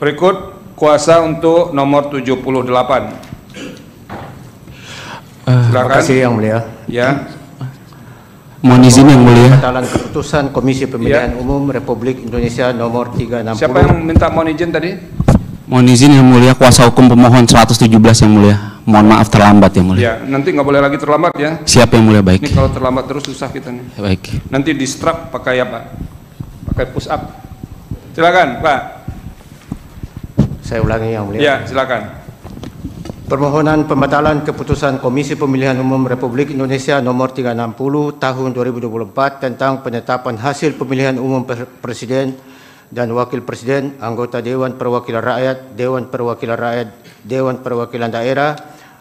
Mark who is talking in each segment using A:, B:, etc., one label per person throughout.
A: Berikut kuasa untuk nomor 78. Uh, eh, Silakan. Terima kasih yang mulia. Ya. Mohon izin yang mulia.
B: Pembatalan keputusan Komisi Pemilihan ya. Umum Republik Indonesia nomor 360. Siapa yang minta mohon izin tadi?
A: Mohon izin yang mulia kuasa hukum pemohon 117 yang mulia. Mohon maaf terlambat yang mulia. Ya, nanti nggak boleh lagi terlambat ya. Siap yang mulia baik. Ini kalau terlambat terus susah kita nih. Baik. Nanti strap pakai apa?
B: Pakai push up. Silakan, Pak. Saya ulangi yang mulia. Ya, silakan. Permohonan pembatalan keputusan Komisi Pemilihan Umum Republik Indonesia nomor 360 tahun 2024 tentang penetapan hasil pemilihan umum presiden dan wakil presiden, anggota Dewan Perwakilan Rakyat, Dewan Perwakilan Rakyat, Dewan Perwakilan Daerah,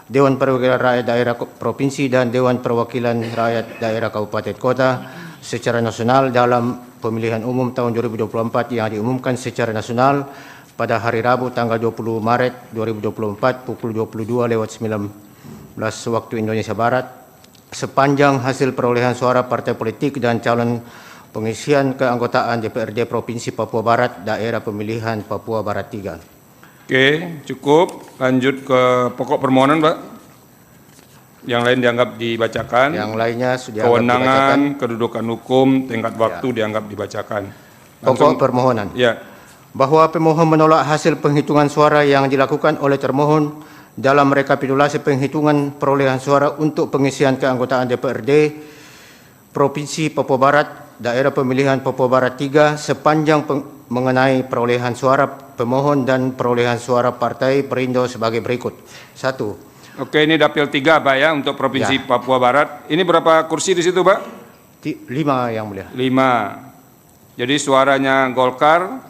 B: Dewan Perwakilan Rakyat Daerah Provinsi dan Dewan Perwakilan Rakyat Daerah Kabupaten Kota secara nasional dalam pemilihan umum tahun 2024 yang diumumkan secara nasional pada hari Rabu tanggal 20 Maret 2024 pukul 22 lewat 19 waktu Indonesia Barat sepanjang hasil perolehan suara partai politik dan calon pengisian keanggotaan DPRD Provinsi Papua Barat daerah pemilihan Papua Barat 3.
A: Oke, cukup. Lanjut ke pokok permohonan, Pak. Yang lain dianggap dibacakan. Yang
B: lainnya sudah kewenangan, dibacakan.
A: kedudukan hukum, tingkat ya. waktu ya. dianggap dibacakan.
B: Langsung, pokok permohonan. Ya bahwa pemohon menolak hasil penghitungan suara yang dilakukan oleh termohon dalam rekapitulasi penghitungan perolehan suara untuk pengisian keanggotaan DPRD Provinsi Papua Barat, Daerah Pemilihan Papua Barat 3 sepanjang mengenai perolehan suara pemohon dan perolehan suara Partai Perindo sebagai berikut. Satu.
A: Oke, ini dapil 3, Pak ya, untuk Provinsi ya. Papua Barat. Ini berapa kursi di situ, Pak?
B: lima yang mulia. Lima.
A: Jadi suaranya Golkar,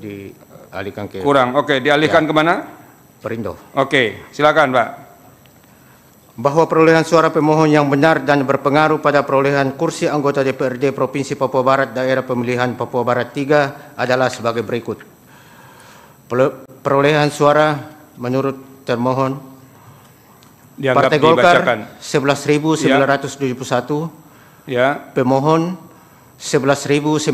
A: dialihkan ke kurang. Oke, okay, dialihkan ya.
B: kemana? Perindo. Oke,
A: okay, silakan Pak.
B: Bahwa perolehan suara pemohon yang benar dan berpengaruh pada perolehan kursi anggota DPRD Provinsi Papua Barat daerah pemilihan Papua Barat 3 adalah sebagai berikut. Perolehan suara menurut termohon
A: Dianggap Partai Golkar 11.971
B: ya. ya. Pemohon 11.982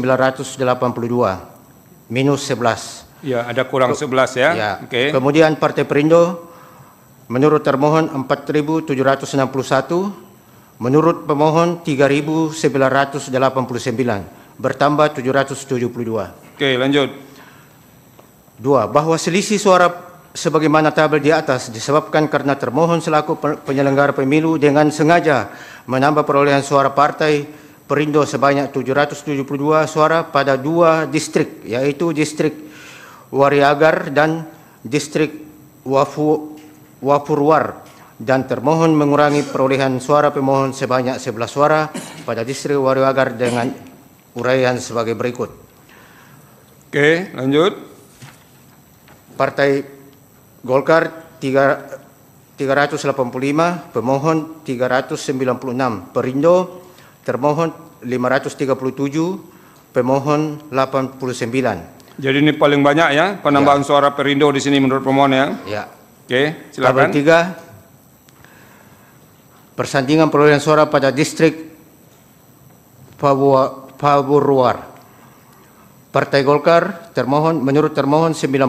B: minus 11.
A: Ya, ada kurang 11 ya. ya. Okay.
B: Kemudian Partai Perindo menurut termohon 4.761 menurut pemohon 3989 bertambah 772. Oke, lanjut. Dua, bahwa selisih suara sebagaimana tabel di atas disebabkan karena termohon selaku penyelenggara pemilu dengan sengaja menambah perolehan suara partai Perindo sebanyak 772 suara pada dua distrik yaitu distrik Wariagar dan distrik Wafu, Wafurwar dan termohon mengurangi perolehan suara pemohon sebanyak 11 suara pada distrik Wariagar dengan uraian sebagai berikut. Oke, lanjut. Partai Golkar 3, 385, pemohon 396, Perindo termohon 537, pemohon 89.
A: Jadi ini paling banyak ya penambahan ya. suara perindo di sini menurut
B: pemohon ya. Ya.
A: Oke, silakan. Tabel
B: 3 Persandingan perolehan suara pada distrik Pawurwar. Partai Golkar termohon menurut termohon 98,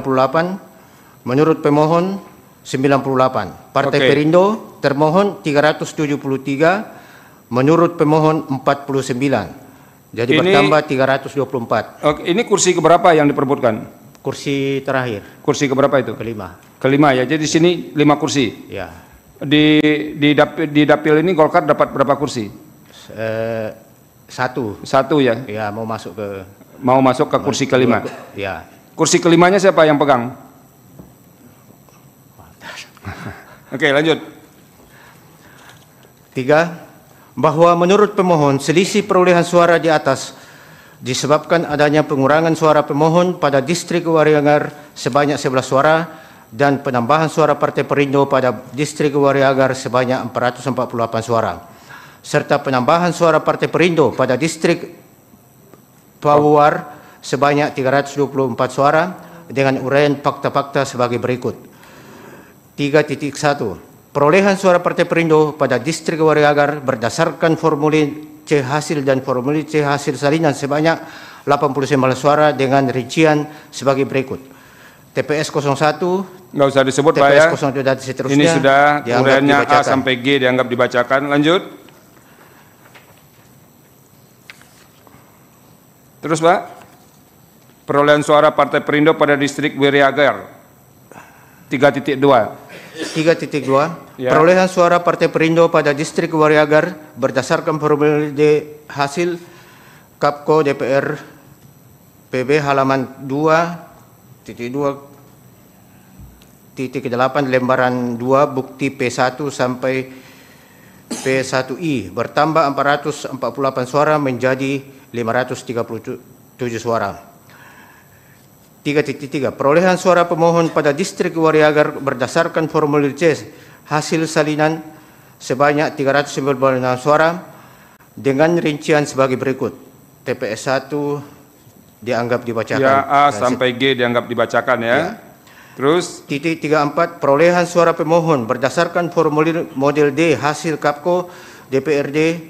B: menurut pemohon 98. Partai okay. Perindo termohon 373, menurut pemohon 49. Jadi ini, bertambah 324. Oke, ini kursi keberapa yang diperbutkan? Kursi terakhir. Kursi keberapa itu?
A: Kelima. Kelima ya. Jadi sini lima kursi. Ya. Di di dapil, di dapil ini Golkar dapat berapa kursi? Eh, satu. Satu ya. Ya mau masuk ke. Mau masuk ke kursi mau, kelima. ya. Kursi kelimanya siapa yang pegang?
B: Oke lanjut. Tiga bahwa menurut pemohon selisih perolehan suara di atas disebabkan adanya pengurangan suara pemohon pada distrik Wariagar sebanyak 11 suara dan penambahan suara Partai Perindo pada distrik Wariagar sebanyak 448 suara serta penambahan suara Partai Perindo pada distrik Pawuar sebanyak 324 suara dengan uraian fakta-fakta sebagai berikut. 3.1 Perolehan suara Partai Perindo pada distrik Wariagar berdasarkan formulir C hasil dan formulir C hasil salinan sebanyak 89 suara dengan rincian sebagai berikut. TPS 01 Nggak usah disebut Pak ya. 02 dan seterusnya. Ini sudah uraiannya A sampai
A: G dianggap dibacakan. Lanjut. Terus Pak. Perolehan suara Partai Perindo pada distrik Wiriagar
B: 3.2 3.2 ya. perolehan suara Partai Perindo pada distrik Wariagar berdasarkan peroleh hasil Kapko DPR PB halaman 2.2.8 lembaran 2 bukti P1 sampai P1I bertambah 448 suara menjadi 537 suara. 3.3 Perolehan suara pemohon pada distrik Wariagar berdasarkan formulir C hasil salinan sebanyak 396 suara dengan rincian sebagai berikut. TPS 1 dianggap dibacakan. Ya, A sampai
A: G dianggap dibacakan ya. ya. Terus
B: titik 34 perolehan suara pemohon berdasarkan formulir model D hasil KAPKO DPRD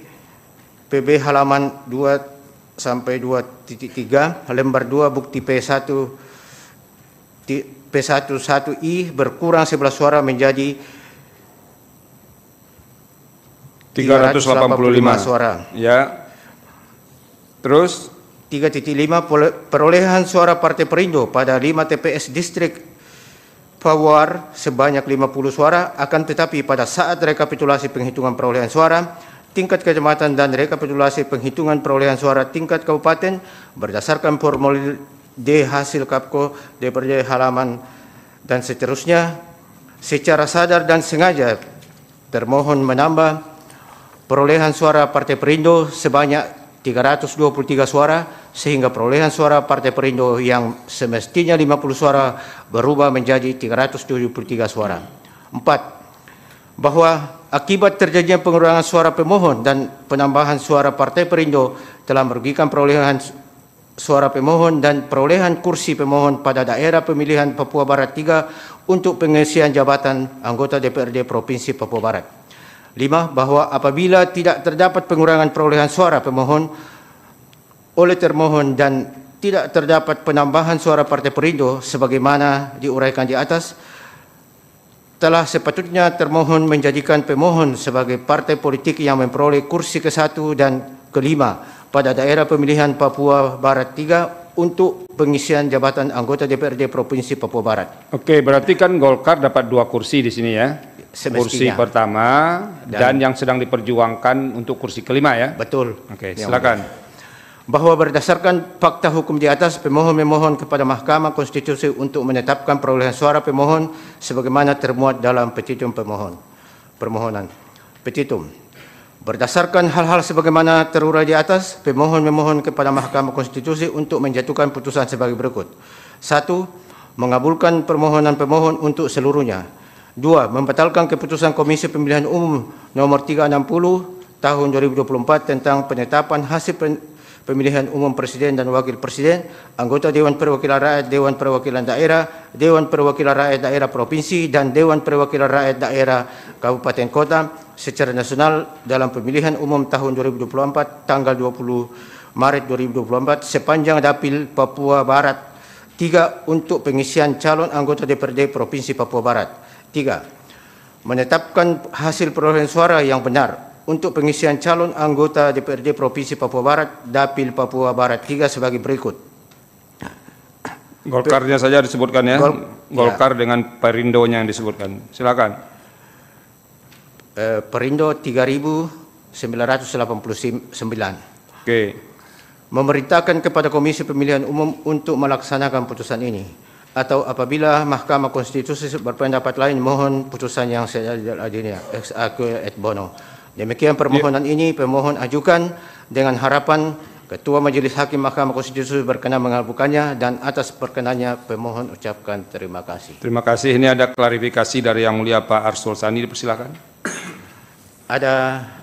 B: PB halaman 2 sampai 2.3 lembar 2 bukti P1 P11I berkurang 11 suara menjadi
A: 385, suara.
B: Ya. Terus 3.5 perolehan suara Partai Perindo pada 5 TPS distrik Power sebanyak 50 suara akan tetapi pada saat rekapitulasi penghitungan perolehan suara tingkat kecamatan dan rekapitulasi penghitungan perolehan suara tingkat kabupaten berdasarkan formulir D hasil KAPKO DPRD halaman dan seterusnya secara sadar dan sengaja termohon menambah perolehan suara Partai Perindo sebanyak 323 suara sehingga perolehan suara Partai Perindo yang semestinya 50 suara berubah menjadi 373 suara. Empat Bahwa Akibat terjadinya pengurangan suara pemohon dan penambahan suara Partai Perindo telah merugikan perolehan suara pemohon dan perolehan kursi pemohon pada daerah pemilihan Papua Barat 3 untuk pengisian jabatan anggota DPRD Provinsi Papua Barat. Lima, bahwa apabila tidak terdapat pengurangan perolehan suara pemohon oleh termohon dan tidak terdapat penambahan suara Partai Perindo sebagaimana diuraikan di atas, telah sepatutnya termohon menjadikan pemohon sebagai partai politik yang memperoleh kursi ke-1 dan ke-5 pada daerah pemilihan Papua Barat 3 untuk pengisian jabatan anggota DPRD Provinsi Papua Barat. Oke, berarti
A: kan Golkar dapat dua kursi di sini ya. Semestinya. Kursi pertama dan, dan yang sedang
B: diperjuangkan untuk kursi kelima ya. Betul. Oke, silakan. Ya, bahwa berdasarkan fakta hukum di atas pemohon memohon kepada Mahkamah Konstitusi untuk menetapkan perolehan suara pemohon sebagaimana termuat dalam petitum pemohon permohonan petitum berdasarkan hal-hal sebagaimana terurai di atas pemohon memohon kepada Mahkamah Konstitusi untuk menjatuhkan putusan sebagai berikut satu mengabulkan permohonan pemohon untuk seluruhnya dua membatalkan keputusan Komisi Pemilihan Umum nomor 360 tahun 2024 tentang penetapan hasil pen pemilihan umum presiden dan wakil presiden, anggota Dewan Perwakilan Rakyat, Dewan Perwakilan Daerah, Dewan Perwakilan Rakyat Daerah Provinsi, dan Dewan Perwakilan Rakyat Daerah Kabupaten Kota secara nasional dalam pemilihan umum tahun 2024 tanggal 20 Maret 2024 sepanjang Dapil Papua Barat. Tiga, untuk pengisian calon anggota DPRD Provinsi Papua Barat. Tiga, menetapkan hasil perolehan suara yang benar untuk pengisian calon anggota DPRD Provinsi Papua Barat, Dapil Papua Barat 3 sebagai berikut.
A: Golkarnya saja disebutkan ya. Gol Golkar ya. dengan
B: Perindonya yang disebutkan. Silakan. E, Perindo 3989. Oke. Memerintahkan kepada Komisi Pemilihan Umum untuk melaksanakan putusan ini atau apabila Mahkamah Konstitusi berpendapat lain mohon putusan yang seadil-adilnya ya. ex aequo et bono. Demikian permohonan ya. ini pemohon ajukan dengan harapan Ketua Majelis Hakim Mahkamah Konstitusi berkenan mengabulkannya dan atas perkenannya pemohon ucapkan terima kasih.
A: Terima kasih. Ini ada klarifikasi dari Yang Mulia Pak Arsul Sani dipersilakan.
B: Ada